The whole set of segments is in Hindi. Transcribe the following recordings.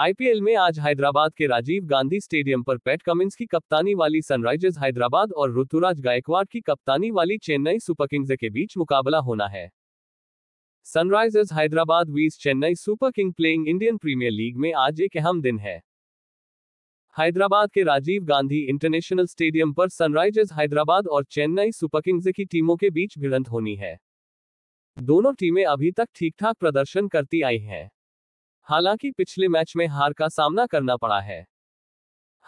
आईपीएल में आज हैदराबाद के राजीव गांधी स्टेडियम पर पैट कमिंस की कप्तानी वाली सनराइजर्स हैदराबाद और ऋतुराज गायकवाड़ की कप्तानी वाली चेन्नई सुपर किंग्स के बीच मुकाबला होना है Sunrisers Hyderabad vs Chennai Super King playing Indian Premier League में आज एक अहम दिन है हैदराबाद के राजीव गांधी इंटरनेशनल स्टेडियम पर सनराइजर्स हैदराबाद और चेन्नई सुपर किंग्स की टीमों के बीच भिड़ंत होनी है दोनों टीमें अभी तक ठीक ठाक प्रदर्शन करती आई हैं हालांकि पिछले मैच में हार का सामना करना पड़ा है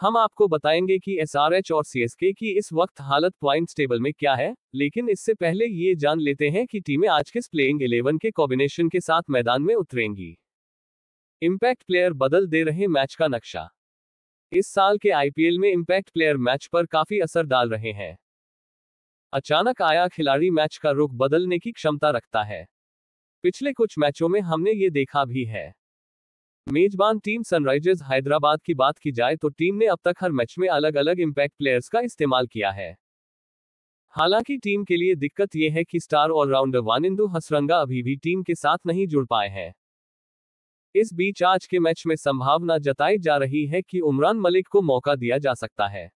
हम आपको बताएंगे कि एसआरएच और सीएसके की इस वक्त हालत पॉइंट्स टेबल में क्या है लेकिन इससे पहले ये जान लेते हैं कि टीमें आज किस प्लेइंग इलेवन के कॉम्बिनेशन के साथ मैदान में उतरेंगी इम्पैक्ट प्लेयर बदल दे रहे मैच का नक्शा इस साल के आईपीएल में इम्पैक्ट प्लेयर मैच पर काफी असर डाल रहे हैं अचानक आया खिलाड़ी मैच का रुख बदलने की क्षमता रखता है पिछले कुछ मैचों में हमने ये देखा भी है मेजबान टीम सनराइजर्स हैदराबाद की बात की जाए तो टीम ने अब तक हर मैच में अलग अलग इम्पैक्ट प्लेयर्स का इस्तेमाल किया है हालांकि टीम के लिए दिक्कत यह है कि स्टार ऑलराउंडर वानिंदु हसरंगा अभी भी टीम के साथ नहीं जुड़ पाए हैं इस बीच आज के मैच में संभावना जताई जा रही है कि उमरान मलिक को मौका दिया जा सकता है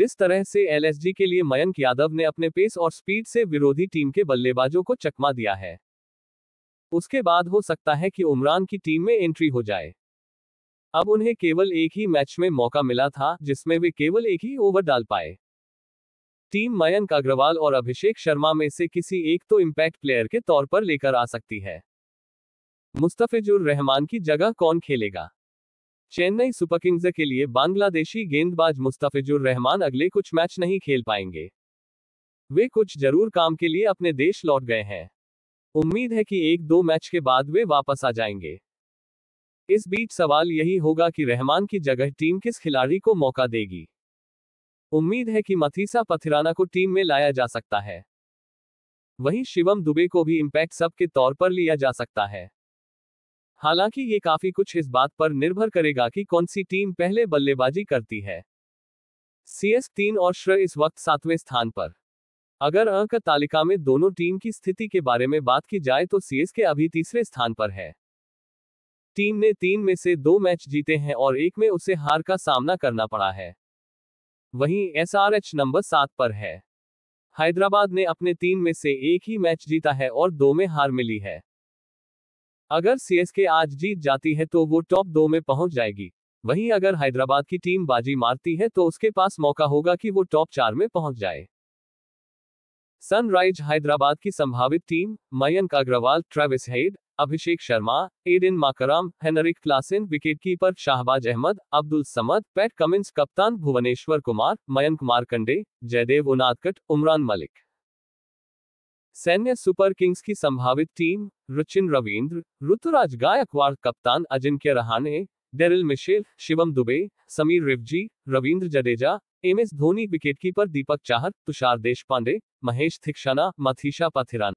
जिस तरह से एलएसजी के लिए मयंक यादव ने अपने पेस और स्पीड से विरोधी टीम के बल्लेबाजों को चकमा दिया है उसके बाद हो सकता है कि उमरान की टीम में एंट्री हो जाए अब उन्हें केवल एक ही मैच में मौका मिला था जिसमें वे केवल एक ही ओवर डाल पाए टीम मयंक अग्रवाल और अभिषेक शर्मा में से किसी एक तो इम्पैक्ट प्लेयर के तौर पर लेकर आ सकती है मुस्तफिजुर रहमान की जगह कौन खेलेगा चेन्नई सुपरकिंग्स के लिए बांग्लादेशी गेंदबाज मुस्तफिजुर रहमान अगले कुछ मैच नहीं खेल पाएंगे वे कुछ जरूर काम के लिए अपने देश लौट गए हैं उम्मीद है कि एक दो मैच के बाद वे वापस आ जाएंगे इस बीच सवाल यही होगा कि रहमान की जगह टीम किस खिलाड़ी को मौका देगी उम्मीद है कि मथीसा पथिराना को टीम में लाया जा सकता है वहीं शिवम दुबे को भी इम्पैक्ट सब के तौर पर लिया जा सकता है हालांकि ये काफी कुछ इस बात पर निर्भर करेगा कि कौन सी टीम पहले बल्लेबाजी करती है सीएस तीन और श्र इस वक्त सातवें स्थान पर अगर अंक तालिका में दोनों टीम की स्थिति के बारे में बात की जाए तो सीएस के अभी तीसरे स्थान पर है टीम ने तीन में से दो मैच जीते हैं और एक में उसे हार का सामना करना पड़ा है वहीं एसआरएच नंबर सात पर है हैदराबाद ने अपने तीन में से एक ही मैच जीता है और दो में हार मिली है अगर सीएसके आज जीत जाती है तो वो टॉप दो में पहुंच जाएगी वहीं अगर हैदराबाद की टीम बाजी मारती है तो उसके पास मौका होगा कि वो टॉप चार में पहुंच जाए सनराइज हैदराबाद की संभावित team Mayank Agarwal Travis Head Abhishek Sharma Aiden Markram Heinrich Klaasen wicketkeeper Shahbaz Ahmed Abdul Samad Pat Cummins कप्तान भुवनेश्वर कुमार मयंक मारकंडे जयदेव उनादकट उमरान मलिक सैन्य सुपर किंग्स की संभावित टीम रुचिन रविंद्र ऋतुराज गायकवाड़ कप्तान Ajinkya Rahane Daryl Mitchell Shivam Dube Sameer Rizvi Ravindra Jadeja M S Dhoni wicketkeeper Deepak Chahar Tushar Deshpande Maheesh Theekshana Matheesha पथिरान